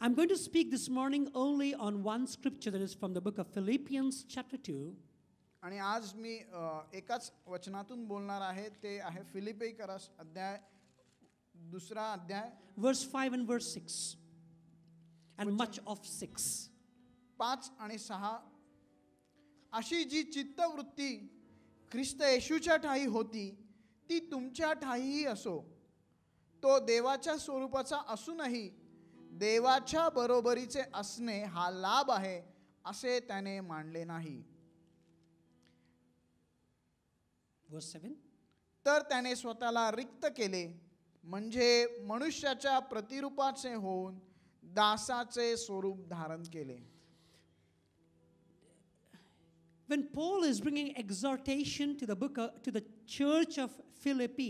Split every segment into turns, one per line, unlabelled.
I'm going to speak this morning only on one scripture that is from the book of Philippians, chapter 2.
आणि आज मी एकाच वचनातून बोलणार आहे ते आहे करस अध्याय दुसरा अध्याय verse 5 and verse 6 and much of 6 पाच आणि सहा अशी जी चित्तवृत्ती ख्रिस्त येशूच्या ठाई होती ती तुमच्या ठाईही असो तो देवाच्या स्वरूपाचा असूनही देवाच्या बरोबरीचे असणे हा लाभ आहे असे त्याने मानले नाही तर त्याने स्वतःला रिक्त केले म्हणजे मनुष्याच्या प्रतिरूपाचे होऊन दासाचे स्वरूप धारण केले When Paul is bringing exhortation to the book of, to the church of Philippi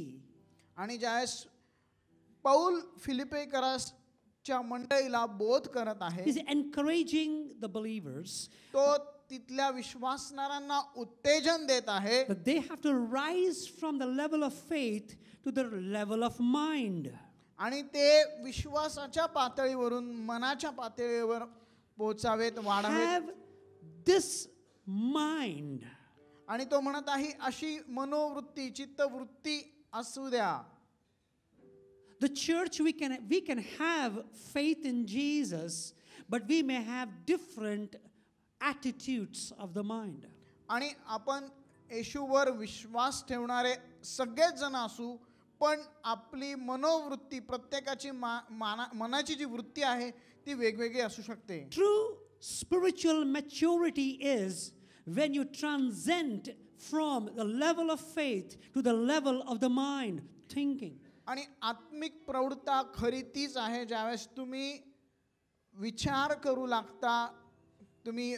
च्या मंडळीला बोध करत आहे इज एनकरेजिंग द बिलीव्हर्स तो तिथल्या विश्वासणाऱ्यांना उत्तेजन देत आहे they have to rise from the level of faith to the level of mind आणि ते विश्वासाच्या पातळीवरून मनाच्या पातळीवर पोहोचावेत वाढावेत दिस माइंड आणि तो म्हणत आहे अशी मनोवृत्ती चित्तवृत्ती असू द्या The church, we can, we can have faith in Jesus, but we may have different attitudes of the mind आणि आपण येशूवर विश्वास ठेवणारे सगळेच जण असू पण आपली मनोवृत्ती प्रत्येकाची मा माना मनाची जी वृत्ती आहे ती वेगवेगळी असू शकते true
spiritual maturity is when you transcend from the level of faith to the level of the mind
thinking आणि आत्मिक प्रवृत्ता खरी तीच आहे ज्यावेळेस तुम्ही विचार करू लागता तुम्ही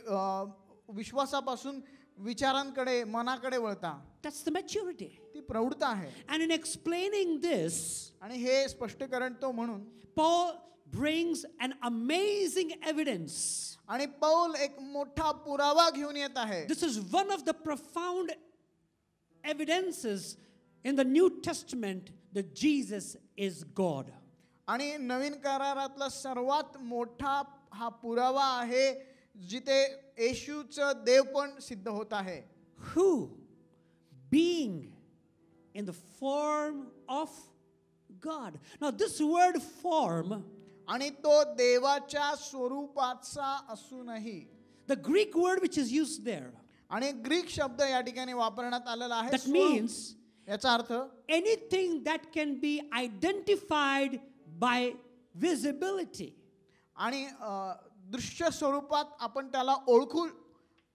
विश्वासापासून विचारांकडे मनाकडे वळता That's the maturity. ती प्रवृत्त आहे And in explaining this, आणि हे स्पष्टीकरण तो म्हणून Paul brings an amazing evidence. आणि पौल एक मोठा पुरावा घेऊन येत आहे
This is one of the profound evidences in the New Testament that Jesus is God.
आणि नवीन करारातला सर्वात मोठा हा पुरावा आहे जिथे येशूचं देवपण सिद्ध होत आहे who being in the form of God now this word form आणि तो देवाच्या स्वरूपाचा असूनही the Greek word which is use there आणि ग्रीक शब्द या ठिकाणी वापरण्यात आलेला आहे मीन्स याचा अर्थ anything that can be identified by visibility आणि दृश्य स्वरूपात आपण त्याला ओळखू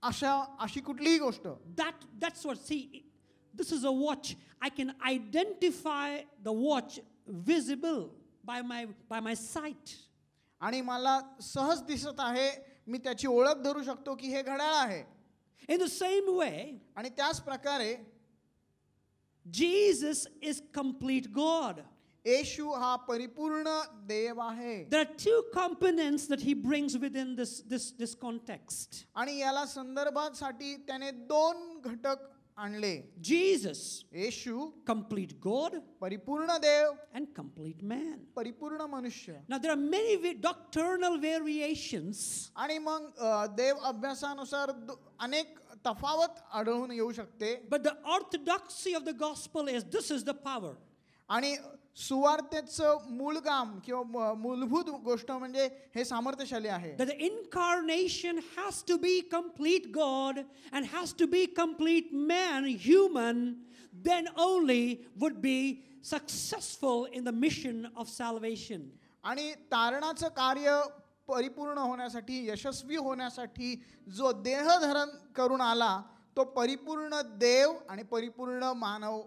अशा अशी कुठलीही गोष्ट that that's what see this is a watch I can identify the watch visible by my by my sight आणि मला सहज दिसत आहे मी त्याची ओळख धरू शकतो की हे घड्याळ आहे इन द सेम वे आणि त्याच प्रकारे Jesus is complete God. हा परिपूर्ण There are two components that he brings within this this this context. दोन घटक आणले जीसस येशू कंप्लीट गॉड परिपूर्ण देव अँड कंप्लीट मॅन परिपूर्ण मनुष्य ना there are many doctrinal variations आणि मग देव अभ्यासानुसार अनेक तफावत आढळून येऊ शकते but the orthodoxy of the gospel is this is the power आणि सुवार्तेचं मूळ काम किंवा मूलभूत गोष्ट म्हणजे हे सामर्थ्यशाली आहे the incarnation has to be complete God and
has to be complete man human then only would be
successful in the mission of salvation आणि तारणाचं कार्य परिपूर्ण होण्यासाठी यशस्वी होण्यासाठी जो देहधरण करून आला तो परिपूर्ण देव आणि परिपूर्ण मानव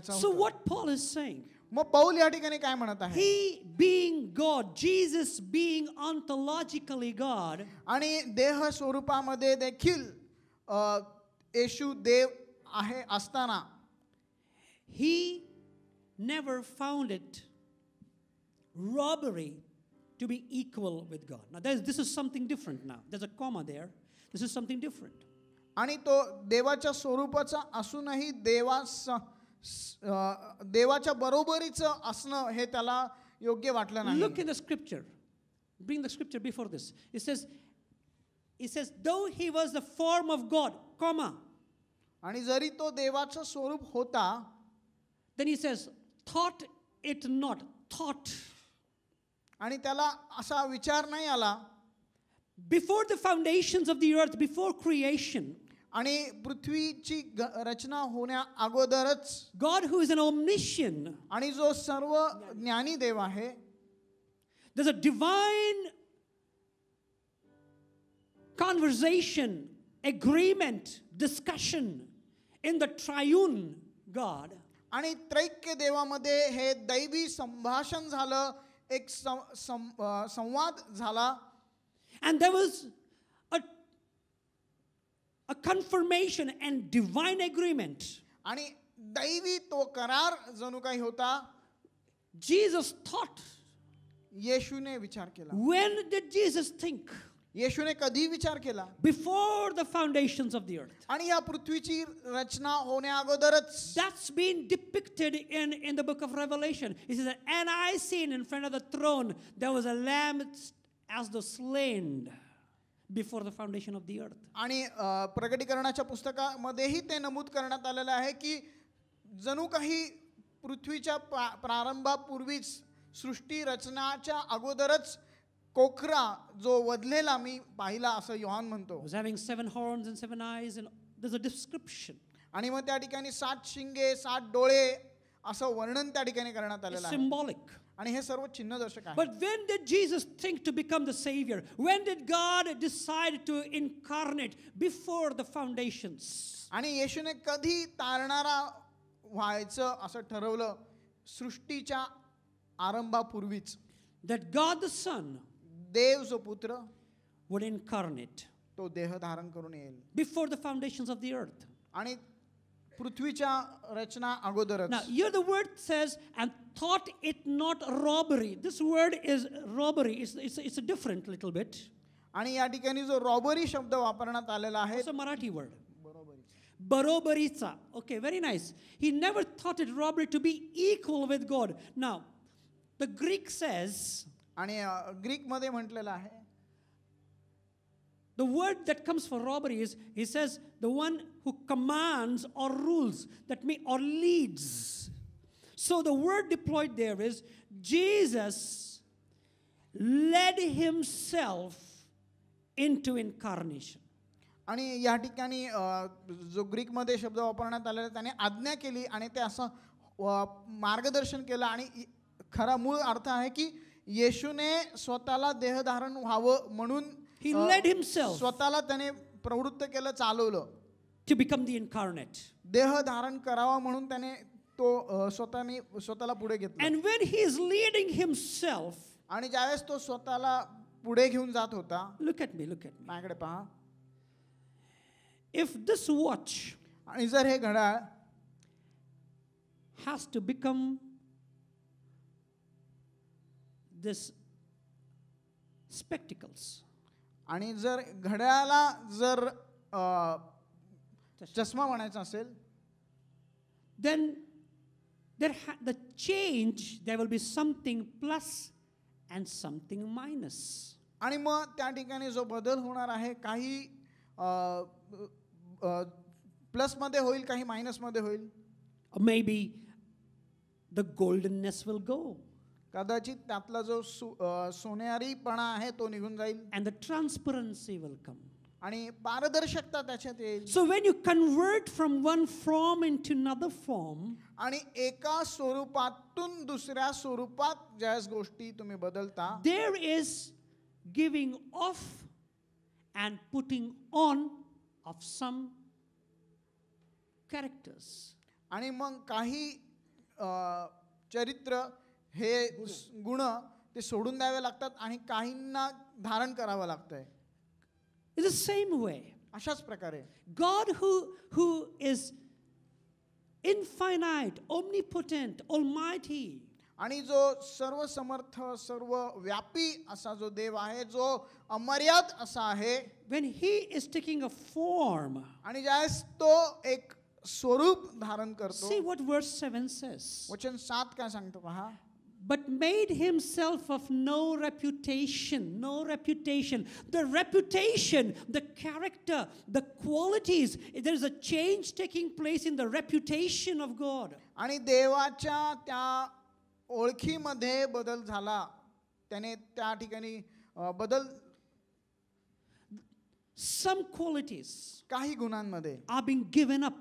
So what Paul is saying, he being God, Jesus being ontologically God, आणि देह स्वरूपामध्ये देखील अ, येशू देव आहे असताना he never found it robbery to be equal with God. Now this is something different now. There's a comma there. This is something different. आणि तो देवाच्या स्वरूपाचा असूनही देवास देवाच्या बरोबरीचं असणं हे त्याला योग्य वाटलं नाही look in the scripture bring the scripture before this it says it says though he was the form of God comma आणि जरी तो देवाचं स्वरूप होता then he says thought it not thought आणि त्याला असा विचार नाही आला before the foundations of the earth, before creation, आणि पृथ्वीची रचना होण्या अगोदरच गॉड हु इज अन आणि जो सर्व ज्ञानी देव आहे there's a divine conversation agreement discussion in the triune god आणि त्रैक्य देवामध्ये हे दैवी संभाषण झालं एक संवाद झाला and there was a confirmation and divine agreement. आणि दैवी तो करार जणू काही होता Jesus thought. येशूने विचार केला. When did Jesus think? येशूने कधी विचार केला? Before the foundations of the earth. आणि या पृथ्वीची रचना होण्या अगोदरच That's been depicted in
in the book of Revelation. It says, and I seen in front of the throne there was a lamb
as the slain. Before the foundation of the earth आणि प्रगटीकरणाच्या पुस्तकामध्येही ते नमूद करण्यात आलेलं आहे की जणू काही पृथ्वीच्या प्रारंभापूर्वीच सृष्टी रचनाच्या अगोदरच कोखरा जो वधलेला मी पाहिला असं योहान म्हणतो डिस्क्रिप्शन आणि मग त्या ठिकाणी सात शिंगे सात डोळे असं वर्णन त्या ठिकाणी करण्यात आलेलं आहे symbolic But when did Jesus think to become the savior? When did God decide to incarnate before the foundations? आणि येशूने कधी तारणारा व्हायचं असं ठरवलं सृष्टीच्या आरंभापूर्वीच That God the Son देव जो पुत्र would incarnate तो देह धारण करून before the foundations of the earth. आणि now, here the word says, and thought it not robbery. This word is robbery. It's, it's, a different little bit. आणि या ठिकाणी जो रॉबरी शब्द वापरण्यात आलेला आहे It's a Marathi
word. Barobarica. Okay, very nice. He never thought it robbery to be equal with God. Now, the Greek says, आणि अ, ग्रीकमध्ये
म्हटलेलं आहे
the word that comes for robbery is, he says, the one who commands or rules that may or leads. So the word deployed there is Jesus led
himself into incarnation. आणि या ठिकाणी जो ग्रीकमध्ये शब्द वापरण्यात आलेला त्याने आज्ञा केली आणि ते असं मार्गदर्शन केलं आणि खरा मूळ अर्थ आहे की येशूने स्वतःला देहधारण व्हावं म्हणून स्वतःला त्याने प्रवृत्त केलं चालवलं to become the incarnate देह धारण करावा म्हणून त्याने तो स्वतःने स्वतःला पुढे घेतला and when he is leading himself आणि ज्यावेळेस तो स्वतःला पुढे घेऊन जात होता look at me look at me माझ्याकडे पहा if this watch आणि जर हे घड्याळ has to become this spectacles आणि जर घड्याळाला जर चश्मा म्हणायचा असेल then there the change there will be something plus and something minus आणि मग त्या ठिकाणी जो बदल होणार आहे काही प्लसमध्ये होईल काही मायनसमध्ये होईल maybe the goldenness will go कदाचित त्यातला जो सोनेरीपणा आहे तो निघून जाईल and the transparency will come आणि पारदर्शकता त्याच्यात येईल when you convert from one form in to another form आणि एका स्वरूपातून दुसऱ्या स्वरूपात ज्या गोष्टी तुम्ही बदलता there is giving off and putting on of some characters आणि मग काही चरित्र हे गुण ते सोडून द्यावे लागतात आणि काहींना धारण करावं लागतंय In the same way. अशाच प्रकारे God who who is infinite, omnipotent, almighty. आणि जो सर्व समर्थ सर्व व्यापी असा जो देव आहे जो अमर्याद असा आहे when he is taking a form आणि ज्यावेळेस तो एक स्वरूप धारण करतो see what verse 7 says वचन 7 काय सांगतो पहा but made himself of no reputation,
no reputation. The reputation, the character, the qualities,
there is a change taking place in the reputation of God. आणि देवाच्या त्या ओळखीमध्ये बदल झाला त्याने त्या ठिकाणी बदल some qualities काही गुणांमध्ये I've been given up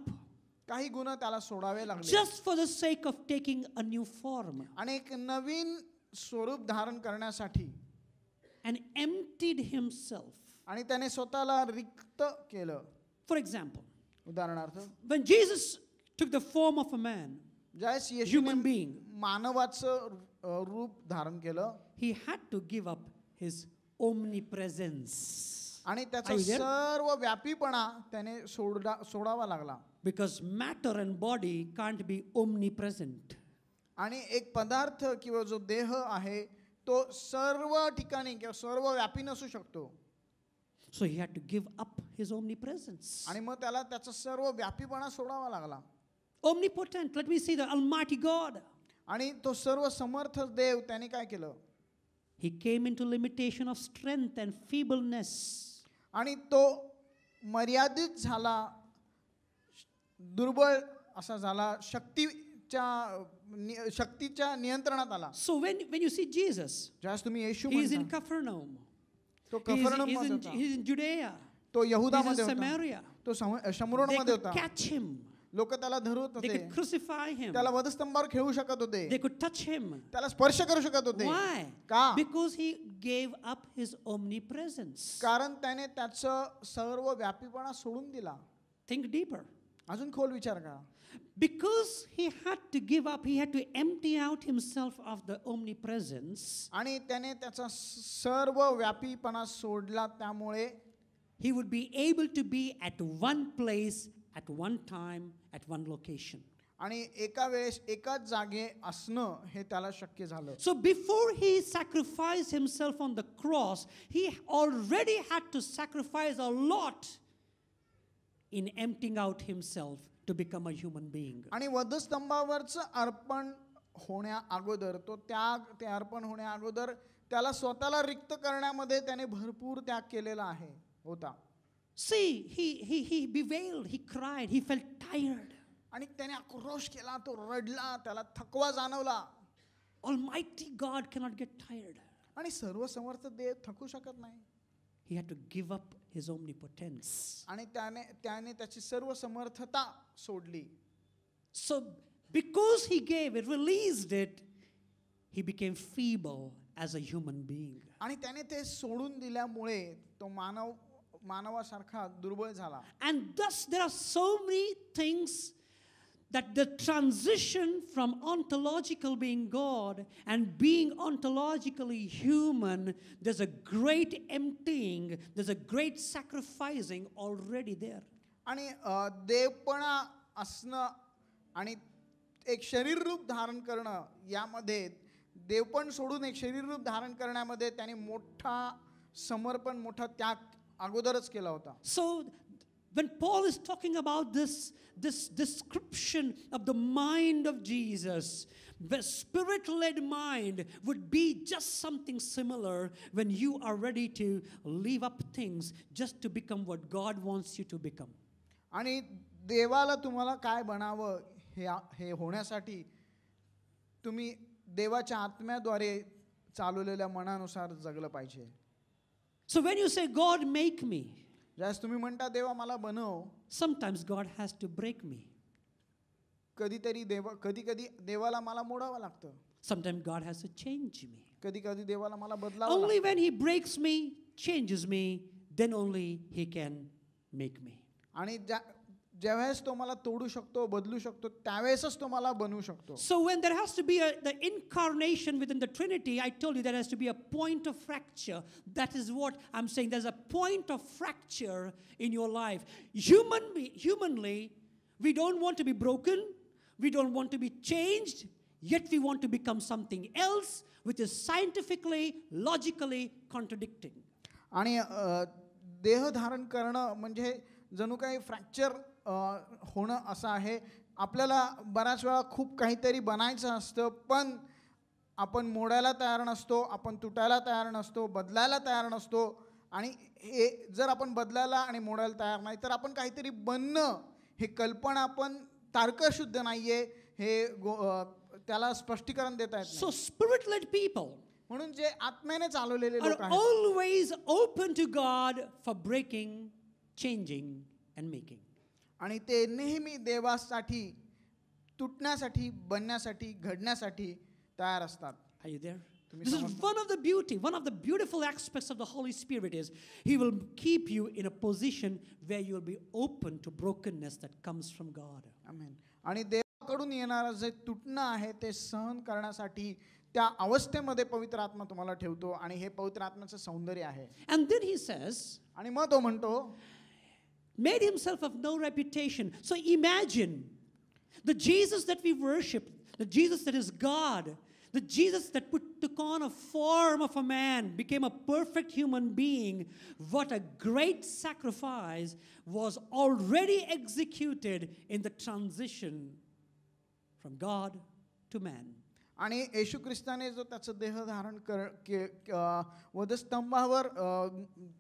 काही गुन्हा त्याला सोडावे लागले just for the sake of taking a new form आणि एक नवीन स्वरूप धारण करण्यासाठी अँड एम्प्टीड हिमसेल्फ आणि त्याने स्वतःला रिक्त केलं फॉर एक्झाम्पल उदाहरणार्थ when Jesus took the form of a man ज्यावेळेस ह्युमन बीइंग मानवाचं रूप धारण केलं he had to give up his omnipresence आणि त्याचा सर्व व्यापीपणा त्याने सोडा सोडावा लागला
because matter and body can't be omnipresent.
आणि एक पदार्थ किंवा जो देह आहे तो सर्व ठिकाणी किंवा सर्व व्यापी नसू शकतो So he had to give up his omnipresence. आणि मग त्याला त्याचा सर्व व्यापीपणा सोडावा लागला Omnipotent, let me see the Almighty God. आणि तो सर्व समर्थ देव त्याने काय केलं He came into limitation of strength and feebleness. आणि तो मर्यादित झाला दुर्बळ असा झाला शक्तीच्या नि- शक्तीच्या नियंत्रणात आला So when, when you see Jesus, ज्यास तुम्ही येशू he is in म्हणता, Capernaum. तो He is, he's कफरनमध्ये in, होता he's in Judea. तो He's यहुदामध्ये in होता Samaria. तो They शमरोणमध्ये could होता catch him. लोक त्याला धरत They होते could crucify him. त्याला वधस्तंभावर खेळू शकत होते They could touch him. त्याला स्पर्श करू शकत होते Why? का Because he gave up his omnipresence. कारण त्याने त्याचं सर्व व्यापीपणा सोडून दिला Think deeper. because he had to give up he had to empty out himself of the omnipresence आणि त्याने त्याचा सर्व व्यापीपणा सोडला त्यामुळे he would be able to be at one place at one time at one location आणि एका वेळेस एकाच जागे
So before he sacrificed himself on the cross, he already had to sacrifice a lot in emptying out himself to become a human being.
आणि वधस्तंभावरचं अर्पण होण्या अगोदर तो त्याग ते अर्पण होण्या अगोदर त्याला स्वतःला रिक्त करण्यामध्ये त्याने भरपूर त्याग केलेला आहे होता See, he he he bewailed, he cried, he felt tired. आणि त्याने आक्रोश केला तो रडला त्याला थकवा जाणवला Almighty God cannot get tired. आणि सर्वसमर्थ देव थकू शकत नाही. He had to give up his omnipotence. So because he gave it, released it, he became feeble as a human being. सोडून तो मानव And thus
there are so many things that the transition from ontological being God and being ontologically human, there's a
great emptying, there's a great sacrificing already there. आणि देवपणा असणं आणि एक शरीर रूप धारण करणं यामध्ये देवपण सोडून एक शरीर रूप धारण करण्यामध्ये त्याने मोठा समर्पण मोठा त्याग अगोदरच केला होता सो when Paul is talking about this, this description of the mind of Jesus,
the spirit led mind would be just something similar when you
are ready to leave up things just to become what God wants you to become. आणि देवाला तुम्हाला काय बनावं हे हे होण्यासाठी तुम्ही देवाच्या आत्म्याद्वारे चालवलेल्या मनानुसार जगलं पाहिजे so when you say God make me ज्यास तुम्ही म्हणता देवा मला बनव sometimes God has to break me कधीतरी देवा कधी कधी देवाला मला मोडावं लागतं sometime God has to change me कधी कधी देवाला मला बदलावं only when he breaks me changes me then only he can make me आणि ज्या so when there has to be a, the incarnation within the Trinity, I told you there has to be a point of fracture.
That is what I'm saying. There's a point of fracture in your life. Humanly, we don't want to be broken. We don't want to be changed.
Yet we want to become something else, which is scientifically, logically contradicting. आणि देह धारण करणं म्हणजे जणू काही होणं असं आहे आपल्याला बऱ्याच वेळा खूप काहीतरी बनायचं असतं पण आपण मोडायला तयार नसतो आपण तुटायला तयार नसतो बदलायला तयार नसतो आणि हे जर आपण बदलायला आणि मोडायला तयार नाही तर आपण काहीतरी बनणं हे कल्पना पण तारकशुद्ध नाही आहे हे गो त्याला स्पष्टीकरण देत आहेत सो स्पिरिट लेट पीपल म्हणून जे आत्म्याने चालवलेले
always
open to God for breaking changing and making आणि ते नेहमी देवासाठी तुटण्यासाठी बनण्यासाठी घडण्यासाठी तयार असतात Are you there? This is one of the beauty, one of the beautiful aspects
of the Holy Spirit is He will keep you in a position where you will be open to
brokenness that comes from God. Amen. आणि देवाकडून येणारं जे तुटणं आहे ते सहन करण्यासाठी त्या अवस्थेमध्ये पवित्र आत्मा तुम्हाला ठेवतो आणि हे पवित्र आत्म्याचं सौंदर्य आहे. And then he says आणि मग तो म्हणतो made himself of no
reputation. So imagine the Jesus that we worship, the Jesus that is God, the Jesus that put, took on a form of a man, became a perfect human being. What a great sacrifice was already
executed in the transition from God to man. आणि येशू ख्रिस्ताने जो त्याचं देह धारण कर वधस्तंभावर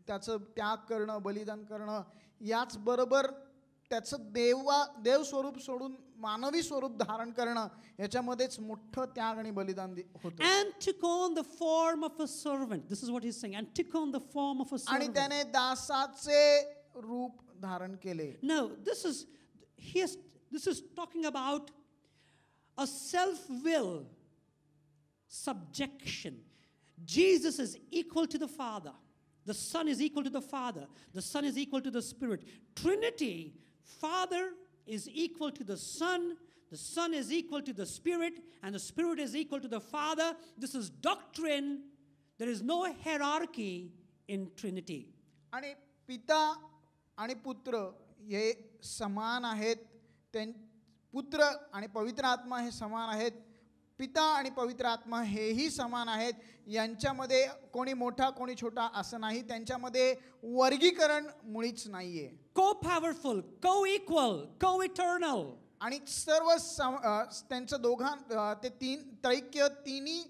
त्याचं त्याग करणं बलिदान करणं याचबरोबर त्याचं देवा देव सोडून मानवी स्वरूप धारण करणं याच्यामध्येच मोठं त्याग आणि बलिदान and took on the form of a servant this is what he's saying and took on the form of a servant आणि त्याने दासाचे रूप धारण केले no this is he is this is talking about a self
will subjection jesus is equal to the father the Son is equal to the Father. The Son is equal to the Spirit. Trinity, Father is equal to the Son. The Son is equal to the Spirit. And the Spirit is equal to the Father. This is doctrine. There is no hierarchy
in Trinity. आणि पिता आणि पुत्र हे समान आहेत त्यां पुत्र आणि पवित्र आत्मा हे समान पिता आणि पवित्र आत्मा हेही समान आहेत यांच्यामध्ये कोणी मोठा कोणी छोटा असं नाही त्यांच्यामध्ये वर्गीकरण मुळीच नाहीये को पॉवरफुल को इक्वल को इटर्नल आणि सर्व त्यांचं दोघां ते तीन त्रैक्य तिन्ही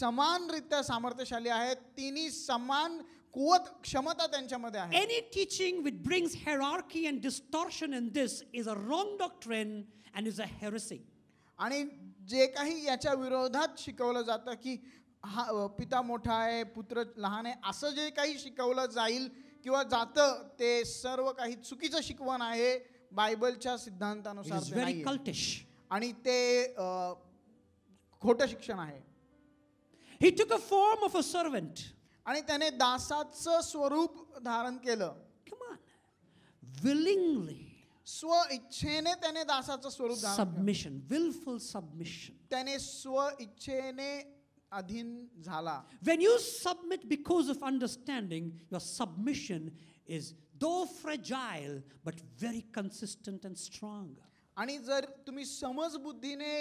समानरित्या सामर्थ्यशाली आहेत तिन्ही समान कुवत क्षमता त्यांच्यामध्ये आहे any teaching with brings hierarchy and distortion in this is a wrong doctrine and is a heresy आणि जे काही याच्या विरोधात शिकवलं जातं की हा पिता मोठा आहे पुत्र लहान आहे असं जे काही शिकवलं जाईल किंवा जातं ते सर्व काही चुकीचं शिकवण आहे बायबलच्या सिद्धांतानुसार आणि ते खोटं शिक्षण आहे he took a form of a servant आणि त्याने दासाचं स्वरूप धारण केलं विलिंगली स्व इच्छेने त्याने दासाचं स्वरूप सबमिशन विलफुल सबमिशन त्याने स्व इच्छेने अधीन झाला
when you submit because of understanding your submission is though fragile but very consistent
and strong आणि जर तुम्ही समज बुद्धीने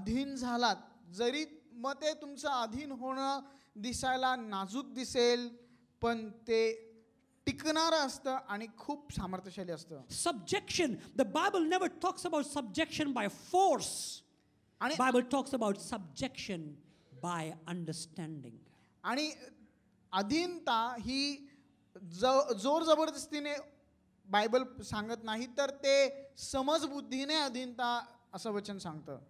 अधीन झालात जरी मग ते तुमचं अधीन होणं दिसायला नाजूक दिसेल पण ते टिकणारं असतं आणि खूप सामर्थ्यशाली असतं Subjection. The Bible never talks about subjection by force. आणि Bible talks about subjection by understanding. आणि अधीनता ही ज- जोर जबरदस्तीने बायबल सांगत नाही तर ते समजबुद्धीने अधीनता असं वचन सांगतं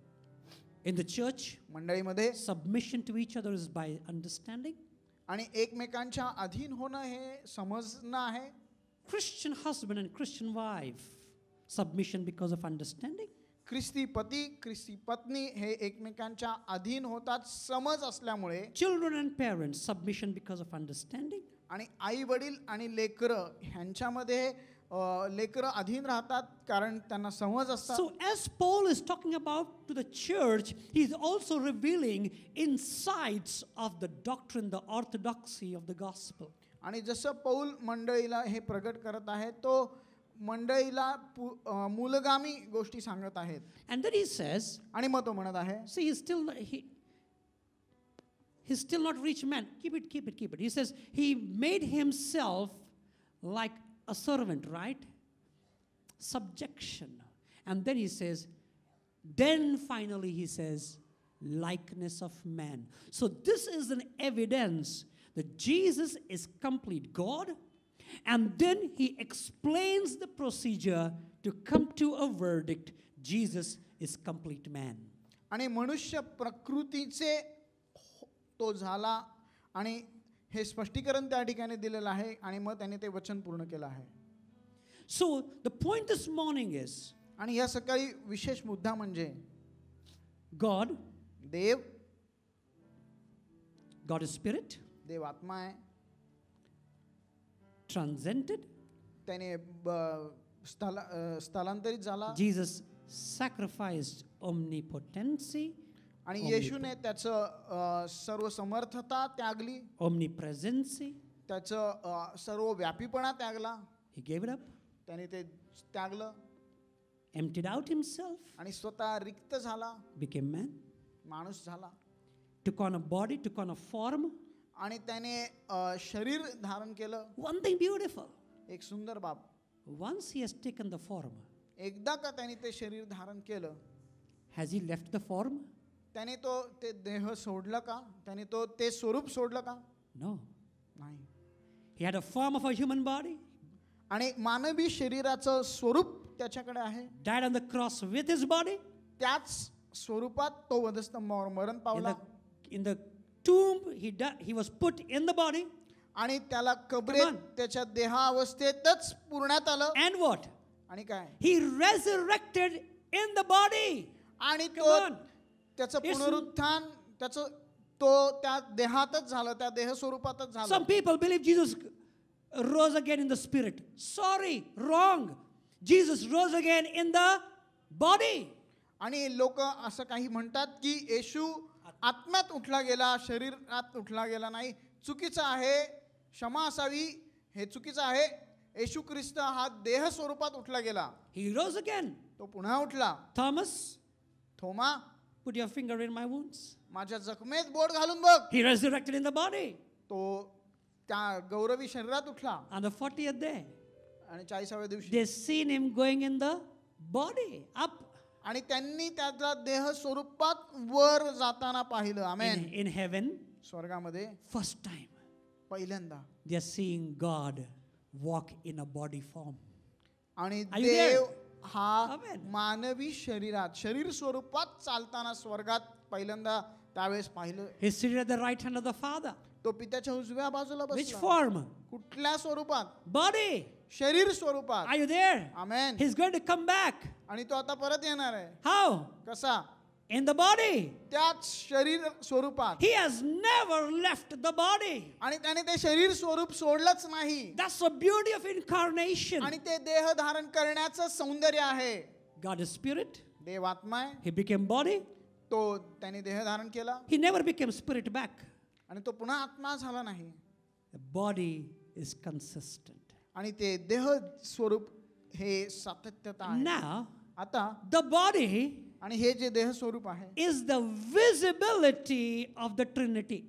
In the church, मंडळीमध्ये submission to each other is by understanding. आणि एकमेकांच्या अधीन होणं हे समजणं आहे Christian husband and Christian wife, submission because of understanding. ख्रिस्ती पती ख्रिस्ती पत्नी हे एकमेकांच्या अधीन होतात समज असल्यामुळे Children and parents, submission because of understanding. आणि आई वडील आणि लेकरं ह्यांच्यामध्ये लेकर अधीन राहतात कारण त्यांना संवाद असतात so
as Paul is talking about to the church he is also
in insights of the doctrine the orthodoxy of the gospel आणि जसं पौल मंडळीला हे प्रगट करत आहे तो मंडळीला मूलगामी गोष्टी सांगत आहेत अँड देन ही सेज आणि मग तो म्हणत आहे see he still he
He's still not rich man. Keep it, keep it, keep it. He says, He made himself like a servant, right? Subjection. And then he says, then finally he says, likeness of man. So this is an evidence that Jesus is complete God. And then he explains the procedure to come to a verdict Jesus is complete man.
आणि मनुष्य प्रकृतीचे तो झाला आणि हे स्पष्टीकरण त्या ठिकाणी दिलेलं आहे आणि मग त्याने ते वचन पूर्ण केलं आहे so the point this morning is आणि या सकाळी विशेष मुद्दा म्हणजे गॉड देव गॉड इज स्पिरिट देव आत्मा आहे
ट्रान्झेंटेड
त्याने स्थलांतरित झाला
जीजस सॅक्रिफाईस्ड omnipotency आणि येशूने
त्याचं सर्व समर्थता त्यागली ओमनिप्रेझेन्सी त्याचं सर्व व्यापीपणा त्यागला ही गेव इट अप त्याने ते त्यागलं एम्प्टीड आउट हिमसेल्फ आणि स्वतः रिक्त झाला बिकेम मॅन माणूस झाला took on a body took on a form आणि त्याने शरीर धारण केलं वन थिंग ब्युटिफुल एक सुंदर बाब once he has taken the form एकदा का त्याने ते शरीर धारण केलं has he left the form त्याने तो ते देह सोडलं का त्याने तो ते स्वरूप सोडलं का नो नाही he had a form of a human body आणि मानवी शरीराचं स्वरूप त्याच्याकडे आहे died on the cross with his body त्याच स्वरूपात तो वधस्तंभावर मरण पावला in the tomb he he was put in the body आणि त्याला कबरेत त्याच्या देहा अवस्थेतच पुरण्यात आलं अँड व्हॉट आणि काय ही रेझरेक्टेड इन द बॉडी आणि तो त्याचं It's- पुनरुत्थान त्याचं तो त्या देहातच झालं त्या देह स्वरूपातच झालं Some people believe Jesus rose again in the spirit. Sorry, wrong. Jesus rose again in the body. आणि लोक असं काही म्हणतात की येशू आत्म्यात उठला गेला शरीरात उठला गेला नाही चुकीचं आहे क्षमा असावी हे चुकीचं आहे येशू ख्रिस्त हा देह स्वरूपात उठला गेला He rose again. तो पुन्हा उठला Thomas, Thoma Put your finger in my wounds. माझ्या जखमेत बोट घालून बघ He resurrected in the body. तो त्या गौरवी शरीरात उठला On the 40th day, आणि चाळीसाव्या दिवशी they seen him going in the body up आणि त्यांनी त्याचा देह स्वरूपात वर जाताना पाहिलं in, Amen. in heaven स्वर्गामध्ये first time. पहिल्यांदा
They are seeing God walk in a body form.
आणि Are you देव there? हा मानवी शरीरात शरीर स्वरूपात चालताना स्वर्गात पहिल्यांदा त्यावेळेस पाहिलं the right hand of the father तो पित्याच्या उजव्या बाजूला विच फॉर्म कुठल्या स्वरूपात बॉडी शरीर स्वरूपात I you there amen he is going to come back आणि तो आता परत येणार आहे हा कसा in the body त्यात शरीर स्वरूपात he has never left the body आणि त्याने शरीर स्वरूप that's the beauty of incarnation god is spirit देव आत्मा
he became body
तो त्याने देह धारण केला he never became spirit back आणि तो पुन्हा आत्मा झाला नाही the body
is consistent
आणि ते देह स्वरूप हे सातत्यता आहे now आता the body आणि हे जे देह स्वरूप आहे is the visibility of the trinity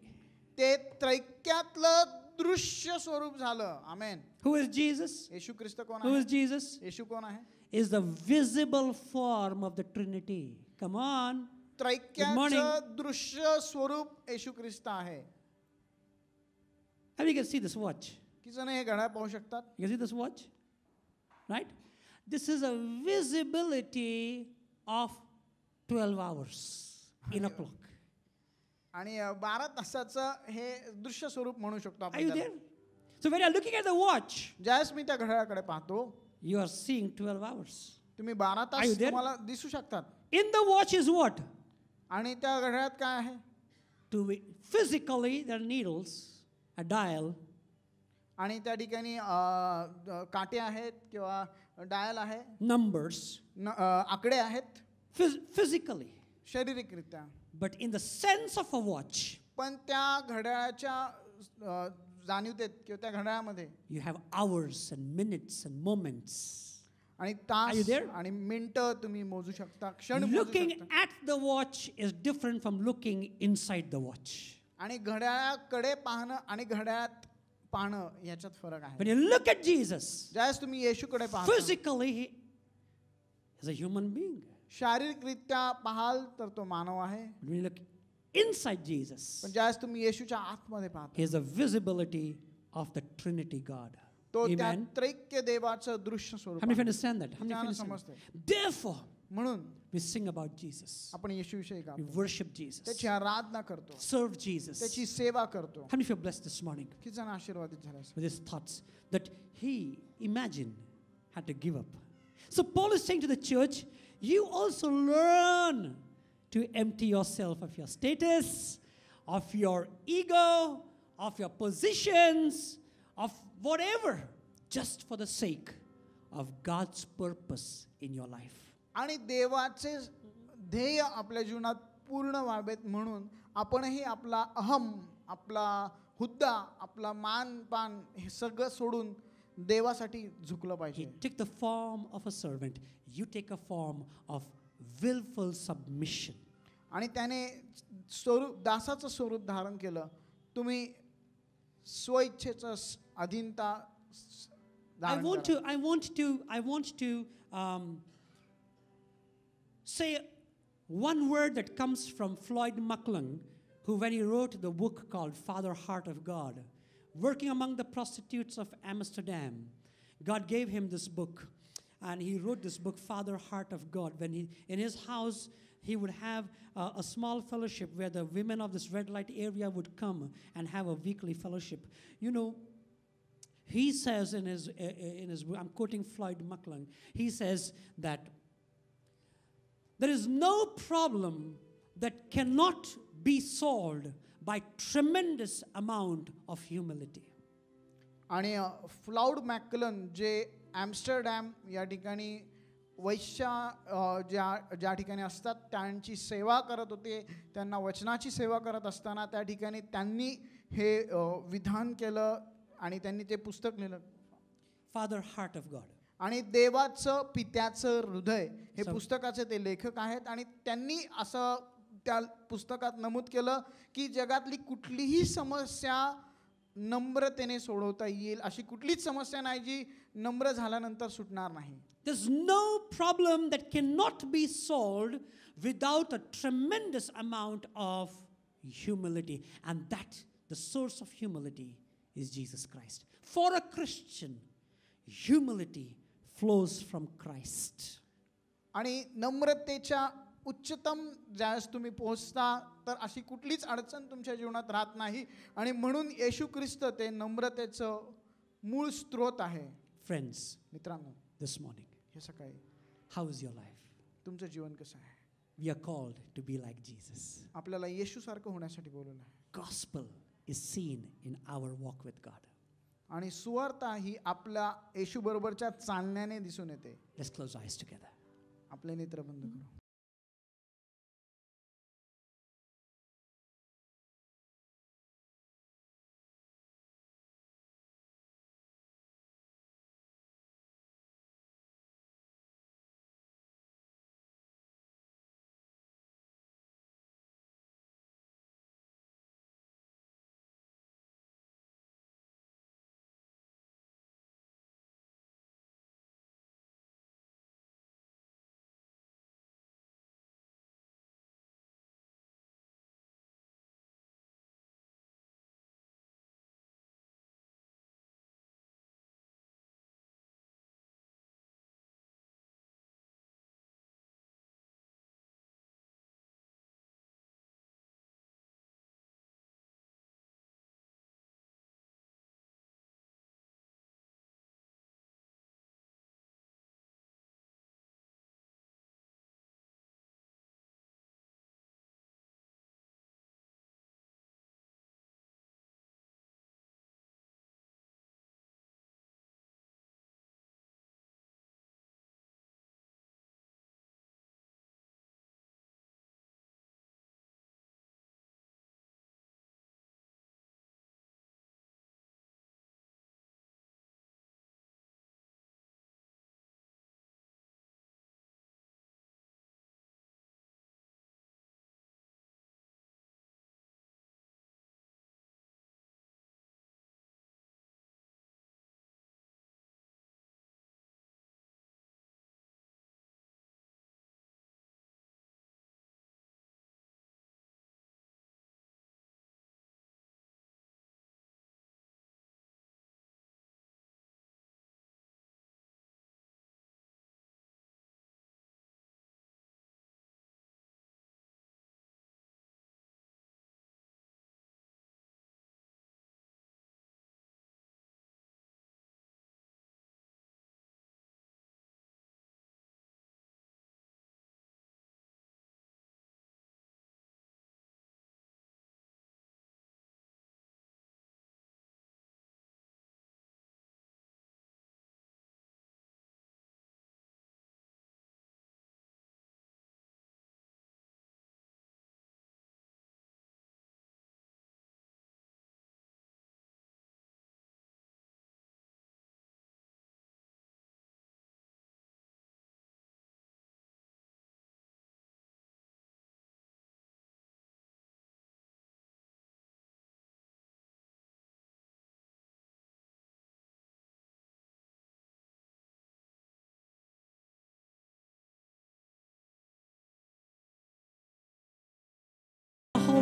ते त्रैक्यातलं दृश्य स्वरूप झालं आमेन हु इज जीसस येशू ख्रिस्त कोण हु इज जीसस येशू कोण आहे
is the visible form of the trinity come on त्रैक्याचं
दृश्य स्वरूप येशू ख्रिस्त आहे
have you can see this watch
किती जण हे घड्याळ पाहू शकतात you see this watch right this is a visibility of twelve hours in a clock आणि बारा तासाचं हे दृश्य स्वरूप म्हणू शकतो आपण so where are looking at the watch ज्यावेळेस मी त्या घड्याळाकडे पाहतो you are seeing twelve hours तुम्ही बारा तास तुम्हाला दिसू शकतात in the watch is what आणि त्या घड्याळात काय आहे to physically there needles a dial आणि त्या ठिकाणी काटे आहेत किंवा डायल आहे नंबर्स आकडे आहेत physically. शारीरिकरित्या but in the sense of a watch पण त्या घड्याळाच्या जाणीवतेत किंवा त्या घड्याळामध्ये
you have hours and minutes and moments
आणि Are you तास there? आणि तुम्ही मोजू शकता क्षण looking
at the watch is different from looking inside the watch
आणि घड्याळाकडे पाहणं आणि घड्याळात पाहणं याच्यात फरक आहे when you
look at jesus
ज्यावेळेस तुम्ही येशूकडे physically he is a human being शारीरिकरित्या पाहाल तर तो मानव आहे When we look
inside Jesus,
पण ज्यावेळेस तुम्ही येशूच्या आतमध्ये पाहता is
the visibility of the Trinity God. तो त्या Amen.
त्रैक्य देवाचं दृश्य स्वरूप How many of you आहे. understand
that? How many of you ज्ञान understand?
समजते Therefore, म्हणून we sing about Jesus. आपण येशूविषयी We गातो worship त्याची Jesus. आराधना करतो Serve त्याची Jesus. सेवा करतो How many of you are blessed this morning किती जण आशीर्वादित झाले असेल?
with his thoughts that he, imagine, had to give up? So Paul is saying to the church, you also learn to empty yourself of your status, of your ego, of your positions, of whatever, just for the sake of God's purpose in your life.
आणि देवाचे ध्येय आपल्या जीवनात पूर्ण व्हावेत म्हणून आपणही आपला अहम आपला हुद्दा आपला मान पान हे सगळं सोडून देवासाठी झुकलं पाहिजे take the form of a servant you take a form of wilful submission आणि त्याने स्वरूप दासाचं स्वरूप धारण केलं तुम्ही स्वइच्छेचं अधीनता I want to, I want to, I want to um,
say one word that comes from Floyd McClung, who when he wrote the book called Father Heart of God, working among the prostitutes of Amsterdam, God gave him this book. And he wrote this book, Father Heart of God. When he, in his house, he would have a small fellowship where the women of this red light area would come and have a weekly fellowship. You know, he says in his, eh, eh, in his I'm quoting Floyd Muckling, he says that there is no problem that cannot
be solved by tremendous amount of humility. आणि फ्लाउड McAllen जे Amsterdam या ठिकाणी वैश्या ज्या ज्या ठिकाणी असतात त्यांची सेवा करत होते त्यांना वचनाची सेवा करत असताना त्या ठिकाणी त्यांनी हे विधान केलं आणि त्यांनी ते पुस्तक लिहिलं फादर हार्ट ऑफ गॉड आणि देवाचं पित्याचं हृदय हे पुस्तकाचे ते लेखक आहेत आणि त्यांनी असं त्या पुस्तकात नमूद केलं की जगातली कुठलीही समस्या नम्रतेने सोडवता येईल अशी कुठलीच समस्या नाही जी नम्र झाल्यानंतर सुटणार नाही There's no problem that cannot be solved without a tremendous amount of
humility and that the source of humility is Jesus Christ.
For a Christian, humility flows from Christ. आणि नम्रतेच्या उच्चतम ज्यावेळेस तुम्ही पोहोचता तर अशी कुठलीच अडचण तुमच्या जीवनात राहत नाही आणि म्हणून येशू ख्रिस्त ते नम्रतेचं मूळ स्त्रोत आहे फ्रेंड्स मित्रांनो दिस मॉर्निंग हे सकाळी हाऊ इज युअर लाईफ तुमचं जीवन कसं आहे
we are called to be like Jesus
आपल्याला येशूसारखं होण्यासाठी बोलवलं आहे
gospel is seen in our walk with God
आणि सुवार्ता ही आपल्या येशू बरोबरच्या चालण्याने दिसून येते
क्लोज आयज टुगेदर
आपले नेत्र बंद करू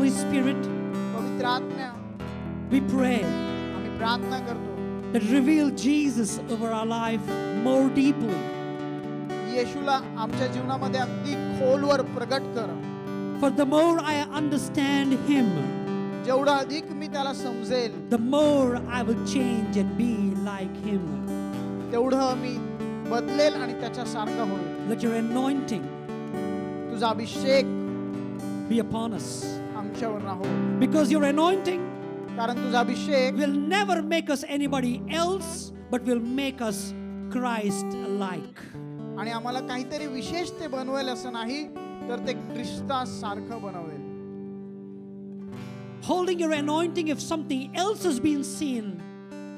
Holy Spirit, we pray that reveal Jesus over our life more deeply. For the more I understand him, the more I will change and be like him. Let your anointing तुझा अभिषेक be upon us
because your anointing will never make us anybody
else but will make us Christ like आणि आम्हाला काहीतरी विशेष ते बनवेल असं नाही तर ते ख्रिस्ता सारखं बनवेल holding your anointing if something else has been seen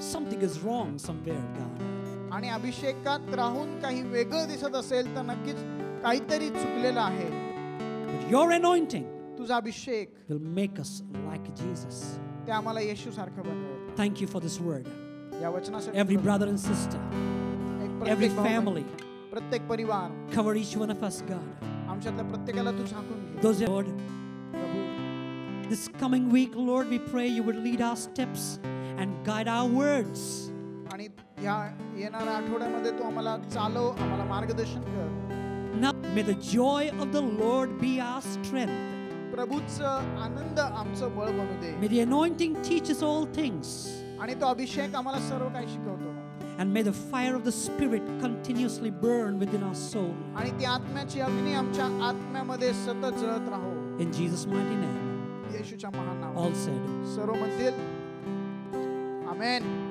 something is wrong somewhere God आणि अभिषेकात राहून काही वेगळं दिसत असेल तर नक्कीच काहीतरी चुकलेलं आहे but your anointing तुझा अभिषेक will make us like Jesus. ते आम्हाला येशू सारखं बनवेल.
Thank you for this word. या
वचनासाठी every brother and sister, every family, प्रत्येक परिवार, cover each one of us, God. आमच्यातल्या प्रत्येकाला तू झाकून घे. Lord,
this coming week, Lord, we pray you would lead our steps and guide our words.
Now may the joy of the Lord be our strength. May the anointing teach us all things. And
may the fire of the Spirit continuously burn within our soul. In Jesus' mighty
name. All said. Amen.